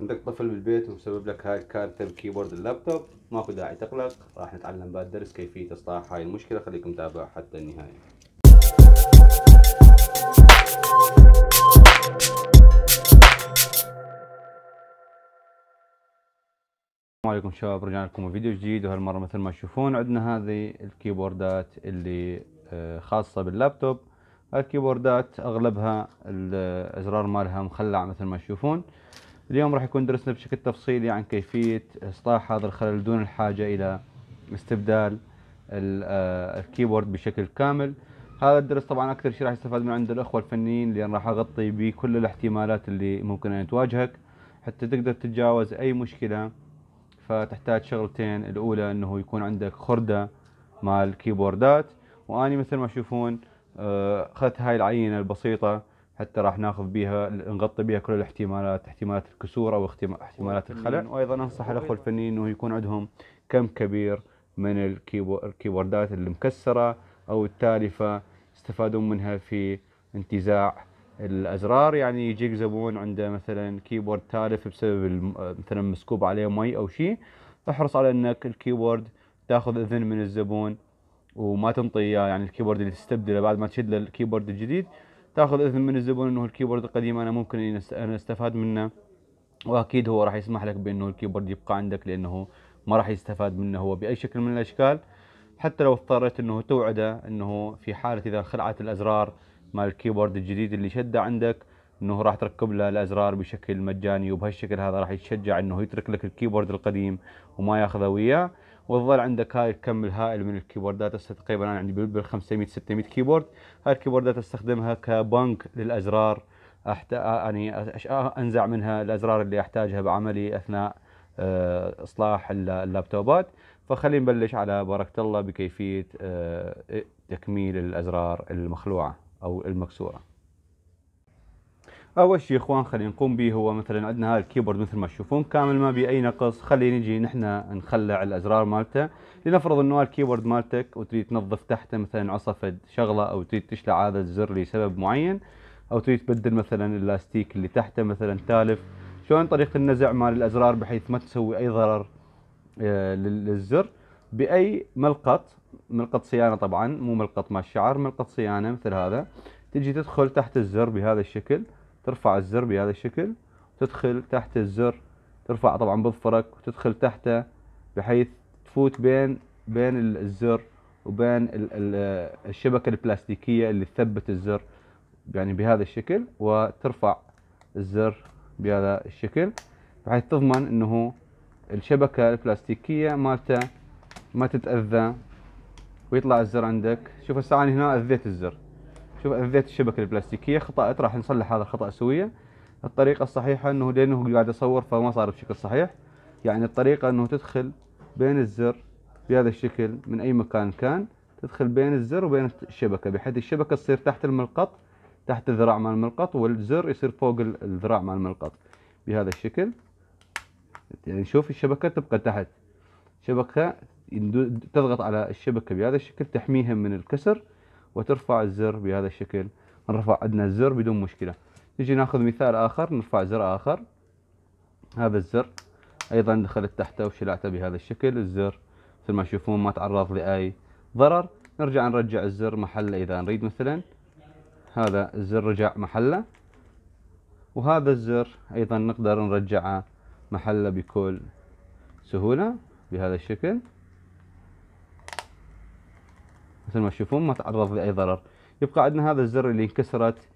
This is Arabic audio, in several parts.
عندك طفل بالبيت ومسبب لك هاي الكارثه بكيبورد اللابتوب ماكو داعي تقلق راح نتعلم بعد الدرس كيفيه اصلاح هاي المشكله خليكم متابع حتى النهايه السلام عليكم شباب رجعنا لكم فيديو جديد وهالمره مثل ما تشوفون عندنا هذه الكيبوردات اللي آه، خاصه باللابتوب الكيبوردات اغلبها الازرار مالها مخلع مثل ما تشوفون اليوم راح يكون درسنا بشكل تفصيلي عن كيفية إصلاح هذا الخلل دون الحاجة إلى استبدال آه، الكيبورد بشكل كامل هذا الدرس طبعا أكثر شيء راح يستفاد من عند الأخوة الفنيين لأن راح أغطي بكل الاحتمالات اللي ممكن أن تواجهك حتى تقدر تتجاوز أي مشكلة فتحتاج شغلتين الأولى أنه يكون عندك خردة مع الكيبوردات وأني مثل ما تشوفون آه، أخذت هاي العينة البسيطة حتى راح ناخذ بها نغطي بها كل الاحتمالات احتمالات الكسور او احتمالات الخلع وايضا انصح الاخوه الفنيين انه يكون عندهم كم كبير من الكيبوردات المكسره او التالفه يستفادون منها في انتزاع الازرار يعني يجيك زبون عنده مثلا كيبورد تالف بسبب مثلا مسكوب عليه مي او شيء احرص على انك الكيبورد تاخذ اذن من الزبون وما تنطيه اياه يعني الكيبورد اللي تستبدله بعد ما تشد له الكيبورد الجديد تاخذ اذن من الزبون انه الكيبورد القديم انا ممكن ان استفاد منه واكيد هو راح يسمح لك بانه الكيبورد يبقى عندك لانه ما راح يستفاد منه هو باي شكل من الاشكال حتى لو اضطريت انه توعده انه في حاله اذا خلعت الازرار مال الكيبورد الجديد اللي شده عندك انه راح تركب له الازرار بشكل مجاني وبهالشكل هذا راح يتشجع انه يترك لك الكيبورد القديم وما ياخذه وياه وتظل عندك هاي الكم الهائل من الكيبوردات هسه تقريبا انا عندي بال 500 600 كيبورد هاي الكيبوردات استخدمها كبنك للازرار أحت... آه، يعني آه، انزع منها الازرار اللي احتاجها بعملي اثناء آه، اصلاح اللابتوبات فخلينا نبلش على بركه الله بكيفيه تكميل الازرار المخلوعه او المكسوره اول شيء اخوان خلينا نقوم به هو مثلا عندنا هذا الكيبورد مثل ما تشوفون كامل ما به اي نقص خلي نجي نحن نخلع الازرار مالته لنفرض انه الكيبورد مالتك وتريد تنظف تحته مثلا عصفت شغله او تريد تشلع هذا الزر لسبب معين او تريد تبدل مثلا الاستيك اللي تحته مثلا تالف شلون طريقه النزع مال الازرار بحيث ما تسوي اي ضرر آه، للزر باي ملقط ملقط صيانه طبعا مو ملقط مال الشعر ملقط صيانه مثل هذا تجي تدخل تحت الزر بهذا الشكل ترفع الزر بهذا الشكل تدخل تحت الزر ترفع طبعا بظفرك وتدخل تحته بحيث تفوت بين بين الزر وبين الشبكة البلاستيكية اللي تثبت الزر يعني بهذا الشكل وترفع الزر بهذا الشكل بحيث تضمن انه الشبكة البلاستيكية مالته ما تتأذى ويطلع الزر عندك شوف هسه انا هنا اذيت الزر شوف اذيت الشبكه البلاستيكيه خطأت راح نصلح هذا الخطأ سويا الطريقه الصحيحه انه لانه قاعد اصور فما صار بشكل صحيح يعني الطريقه انه تدخل بين الزر بهذا الشكل من اي مكان كان تدخل بين الزر وبين الشبكه بحيث الشبكه تصير تحت الملقط تحت الذراع مال الملقط والزر يصير فوق الذراع مال الملقط بهذا الشكل يعني شوف الشبكه تبقى تحت شبكه تضغط على الشبكه بهذا الشكل تحميها من الكسر وترفع الزر بهذا الشكل نرفع عندنا الزر بدون مشكلة نجي ناخذ مثال آخر نرفع زر آخر هذا الزر أيضا دخلت تحته وشلعته بهذا الشكل الزر مثل ما تشوفون ما تعرض لأي ضرر نرجع نرجع الزر محله إذا نريد مثلا هذا الزر رجع محله وهذا الزر أيضا نقدر نرجعه محله بكل سهولة بهذا الشكل مثل ما تشوفون ما تعرض لاي ضرر يبقى عندنا هذا الزر اللي انكسرت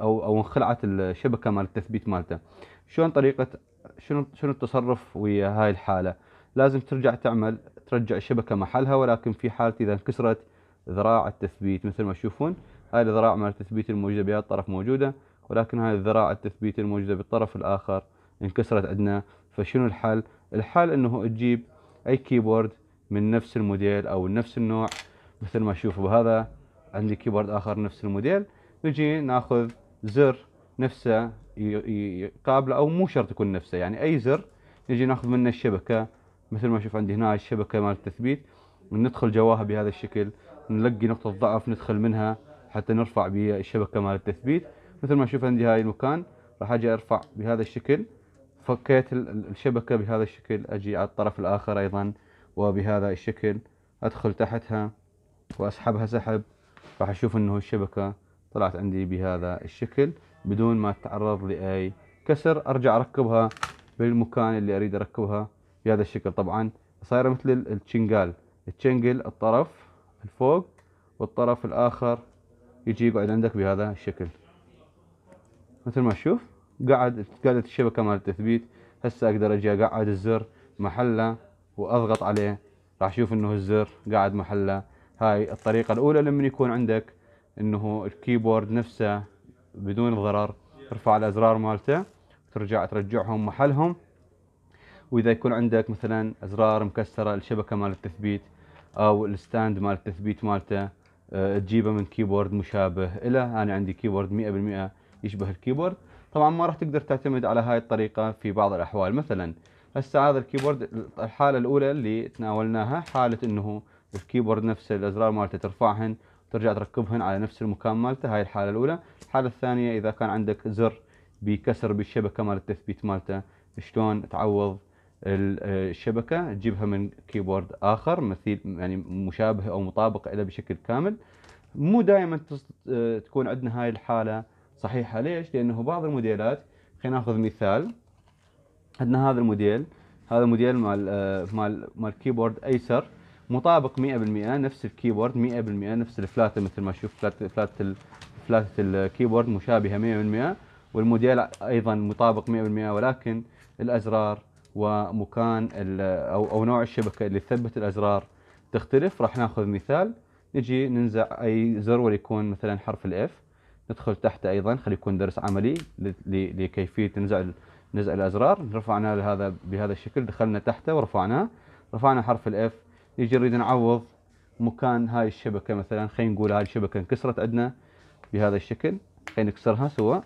او او انخلعت الشبكه مال التثبيت مالته شلون طريقه شنو شنو التصرف ويا هاي الحاله لازم ترجع تعمل ترجع الشبكه محلها ولكن في حاله اذا انكسرت ذراع التثبيت مثل ما تشوفون هاي الذراع مال التثبيت الموجوده بهذا الطرف موجوده ولكن هاي الذراع التثبيت الموجوده بالطرف الاخر انكسرت عندنا فشنو الحل الحل انه تجيب اي كيبورد من نفس الموديل او نفس النوع مثل ما تشوفوا هذا عندي كيبورد اخر نفس الموديل نجي ناخذ زر نفسه يقابله او مو شرط يكون نفسه يعني اي زر نجي ناخذ منه الشبكه مثل ما شوف عندي هنا الشبكه مال التثبيت ندخل جواها بهذا الشكل نلقي نقطه ضعف ندخل منها حتى نرفع بالشبكه مال التثبيت مثل ما شوف عندي هاي المكان راح اجي ارفع بهذا الشكل فكيت الشبكه بهذا الشكل اجي على الطرف الاخر ايضا وبهذا الشكل أدخل تحتها وأسحبها سحب راح أشوف أنه الشبكة طلعت عندي بهذا الشكل بدون ما تتعرض لأي كسر أرجع أركبها بالمكان اللي أريد أركبها بهذا الشكل طبعا صايرة مثل التشنقال التشنجل الطرف الفوق والطرف الآخر يجي يقعد عندك بهذا الشكل مثل ما تشوف قعدت قعدت الشبكة مال التثبيت هسه أقدر أجي أقعد الزر محله واضغط عليه راح اشوف انه الزر قاعد محله هاي الطريقه الاولى لما يكون عندك انه الكيبورد نفسه بدون ضرر ترفع الازرار مالته ترجع ترجعهم محلهم واذا يكون عندك مثلا ازرار مكسره الشبكه مال التثبيت او الستاند مال التثبيت مالته آه، تجيبه من كيبورد مشابه له انا عندي كيبورد 100% يشبه الكيبورد طبعا ما راح تقدر تعتمد على هاي الطريقه في بعض الاحوال مثلا هسه هذا الكيبورد الحاله الاولى اللي تناولناها حاله انه الكيبورد نفسه الازرار مالته ترفعهن ترجع تركبهن على نفس المكان مالته هاي الحاله الاولى الحاله الثانيه اذا كان عندك زر بكسر بالشبكه مال التثبيت مالته شلون تعوض الشبكه تجيبها من كيبورد اخر مثيل يعني مشابه او مطابق له بشكل كامل مو دائما تكون عندنا هاي الحاله صحيحه ليش؟ لانه بعض الموديلات خلينا ناخذ مثال عندنا هذا الموديل هذا موديل مال آه، مال مال كيبورد ايسر مطابق 100% نفس الكيبورد 100% نفس الفلاتة مثل ما تشوف فلاتة فلاتة فلاتة الكيبورد مشابهة 100% والموديل ايضا مطابق 100% ولكن الازرار ومكان او او نوع الشبكة اللي تثبت الازرار تختلف راح ناخذ مثال نجي ننزع اي زر وليكون مثلا حرف الاف ندخل تحته ايضا خلي يكون درس عملي لكيفية نزع نزع الازرار رفعنا لهذا بهذا الشكل دخلنا تحته ورفعناه رفعنا حرف الاف يجي نريد نعوض مكان هاي الشبكه مثلا خلينا نقول هاي الشبكه انكسرت عندنا بهذا الشكل خلينا نكسرها سوا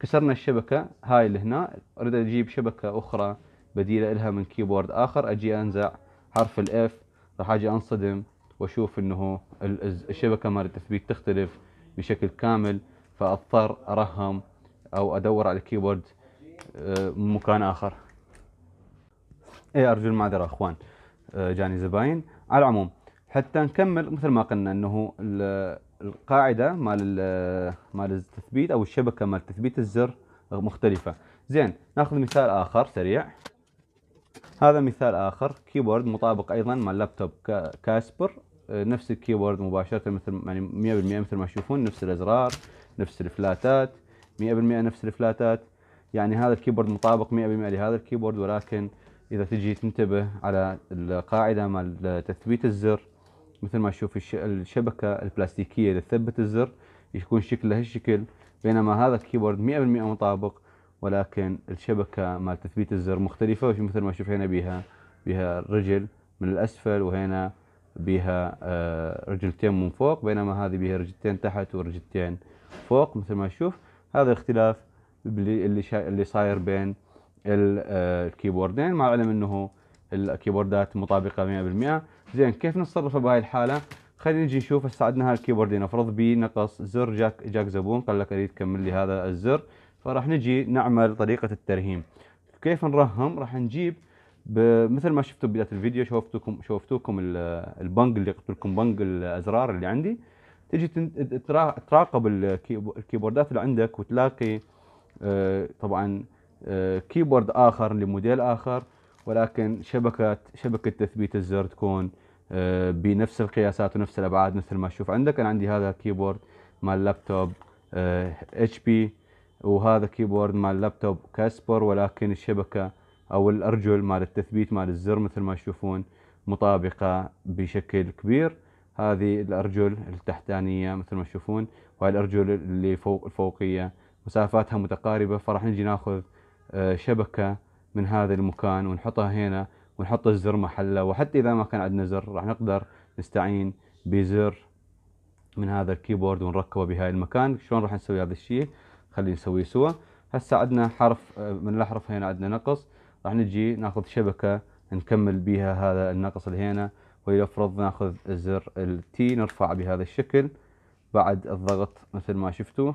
كسرنا الشبكه هاي اللي هنا اريد اجيب شبكه اخرى بديله لها من كيبورد اخر اجي انزع حرف الاف راح اجي انصدم واشوف انه الشبكه مال التثبيت تختلف بشكل كامل فاضطر ارهم او ادور على كيبورد أه، من مكان اخر اي ارجو المعذره اخوان أه، جاني زباين على العموم حتى نكمل مثل ما قلنا انه القاعده مال مال التثبيت او الشبكه مال تثبيت الزر مختلفه زين ناخذ مثال اخر سريع هذا مثال اخر كيبورد مطابق ايضا مال لابتوب كاسبر أه، نفس الكيبورد مباشره مثل يعني 100% مثل ما تشوفون نفس الازرار نفس الفلاتات 100% نفس الفلاتات يعني هذا الكيبورد مطابق 100% لهذا الكيبورد ولكن اذا تجي تنتبه على القاعده مال تثبيت الزر مثل ما تشوف الشبكه البلاستيكيه اللي تثبت الزر يكون شكله هالشكل بينما هذا الكيبورد 100% مطابق ولكن الشبكه مال تثبيت الزر مختلفه مثل ما تشوف هنا بيها بيها رجل من الاسفل وهنا بيها آه، رجلتين من فوق بينما هذه بيها رجلتين تحت ورجلتين فوق مثل ما تشوف هذا الاختلاف اللي شا... اللي صاير بين آه، الكيبوردين يعني مع العلم انه الكيبوردات مطابقه 100% زين كيف نتصرف بهاي الحاله خلينا نجي نشوف هسه عندنا هالكيبوردين افرض بي نقص زر جاك جاك زبون قال لك اريد كمل لي هذا الزر فراح نجي نعمل طريقه الترهيم كيف نرهم راح نجيب مثل ما شفتوا بدايه الفيديو شوفتوكم شوفتوكم البنج اللي قلت لكم بنج الازرار اللي عندي تجي تراقب الكيبوردات اللي عندك وتلاقي آه، طبعا كيبورد آه، اخر لموديل اخر ولكن شبكه شبكه تثبيت الزر تكون آه، بنفس القياسات ونفس الابعاد مثل ما تشوف عندك انا عندي هذا الكيبورد مال لابتوب اتش بي وهذا كيبورد مال لابتوب كاسبر ولكن الشبكه او الارجل مال التثبيت مال الزر مثل ما تشوفون مطابقه بشكل كبير هذه الارجل التحتانيه مثل ما تشوفون وهاي الارجل اللي فوق الفوقيه مسافاتها متقاربة فراح نجي ناخذ آه، شبكة من هذا المكان ونحطها هنا ونحط الزر محله وحتى إذا ما كان عندنا زر راح نقدر نستعين بزر من هذا الكيبورد ونركبه بهاي المكان شلون راح نسوي هذا الشيء خلينا نسويه سوا هسه عندنا حرف آه، من الأحرف هنا عندنا نقص راح نجي ناخذ شبكة نكمل بها هذا النقص اللي هنا ولنفرض ناخذ الزر التي نرفع بهذا الشكل بعد الضغط مثل ما شفتوا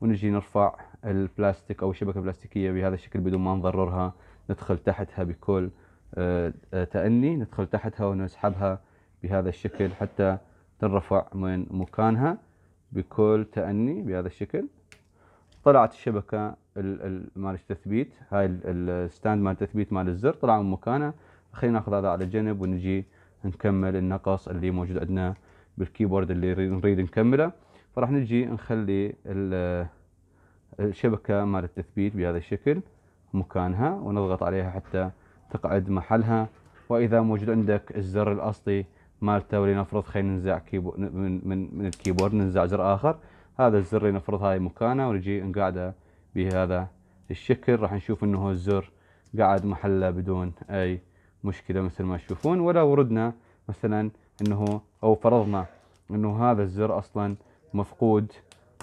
ونجي نرفع البلاستيك او الشبكه البلاستيكيه بهذا الشكل بدون ما نضررها ندخل تحتها بكل آه، تأني ندخل تحتها ونسحبها بهذا الشكل حتى تنرفع من مكانها بكل تأني بهذا الشكل طلعت الشبكة مال التثبيت هاي الستاند مال التثبيت مال الزر طلع من مكانه خلينا ناخذ هذا على جنب ونجي نكمل النقص اللي موجود عندنا بالكيبورد اللي نريد نكمله فراح نجي نخلي الشبكة مال التثبيت بهذا الشكل مكانها ونضغط عليها حتى تقعد محلها واذا موجود عندك الزر الاصلي مالته ولنفرض خلينا ننزع كيبو من, من من الكيبورد ننزع زر اخر هذا الزر لنفرض هاي مكانه ونجي نقعده بهذا الشكل راح نشوف انه الزر قاعد محله بدون اي مشكله مثل ما تشوفون ولو وردنا مثلا انه او فرضنا انه هذا الزر اصلا مفقود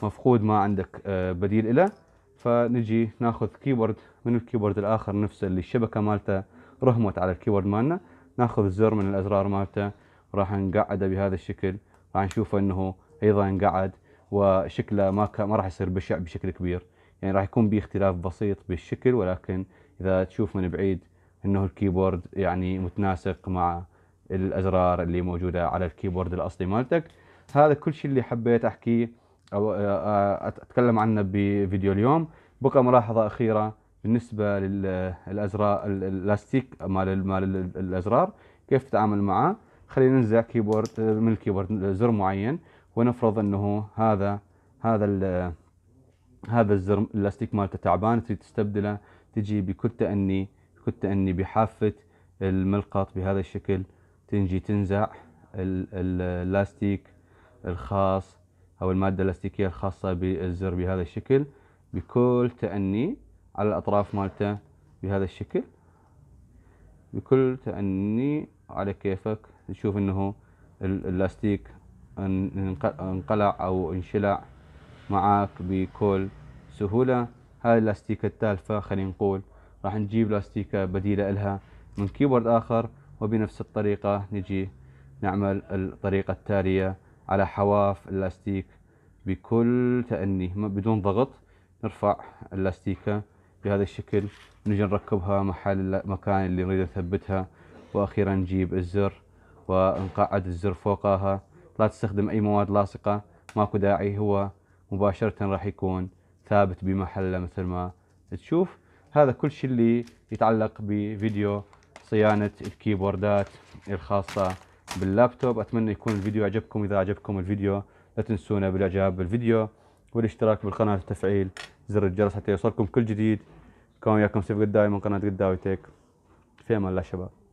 مفقود ما عندك آه، بديل له فنجي ناخذ كيبورد من الكيبورد الاخر نفسه اللي الشبكه مالته رهمت على الكيبورد مالنا ناخذ الزر من الازرار مالته راح نقعده بهذا الشكل راح نشوف انه ايضا انقعد وشكله ما ك... ما راح يصير بشع بشكل كبير يعني راح يكون باختلاف بسيط بالشكل ولكن اذا تشوف من بعيد انه الكيبورد يعني متناسق مع الازرار اللي موجوده على الكيبورد الاصلي مالتك هذا كل شيء اللي حبيت احكيه او آه، آه، اتكلم عنه بفيديو اليوم بقى ملاحظه اخيره بالنسبه للازرار اللاستيك مال مال الازرار كيف تتعامل معاه خلينا ننزع كيبورد آه، من الكيبورد زر معين ونفرض انه هذا هذا هذا الزر اللاستيك مالته تعبان تريد تستبدله تجي بكت اني كت اني بحافه الملقط بهذا الشكل تنجي تنزع اللاستيك الخاص أو المادة اللاستيكيه الخاصة بالزر بهذا الشكل بكل تأني على الأطراف مالته بهذا الشكل بكل تأني على كيفك نشوف أنه اللاستيك انقلع أو انشلع معاك بكل سهولة هاي اللاستيكة التالفة خلينا نقول راح نجيب لاستيكة بديلة لها من كيبورد آخر وبنفس الطريقة نجي نعمل الطريقة التالية على حواف اللاستيك بكل تأني بدون ضغط نرفع اللاستيكة بهذا الشكل نجي نركبها محل المكان اللي نريد نثبتها وأخيرا نجيب الزر ونقعد الزر فوقها لا تستخدم أي مواد لاصقة ماكو داعي هو مباشرة راح يكون ثابت بمحله مثل ما تشوف هذا كل شيء اللي يتعلق بفيديو صيانة الكيبوردات الخاصة باللابتوب أتمنى يكون الفيديو عجبكم إذا عجبكم الفيديو لا تنسونا بالإعجاب بالفيديو والاشتراك بالقناة وتفعيل زر الجرس حتى يوصلكم كل جديد كان ياكم سيف قداوي من قناة قداوي تيك في أمان الله شباب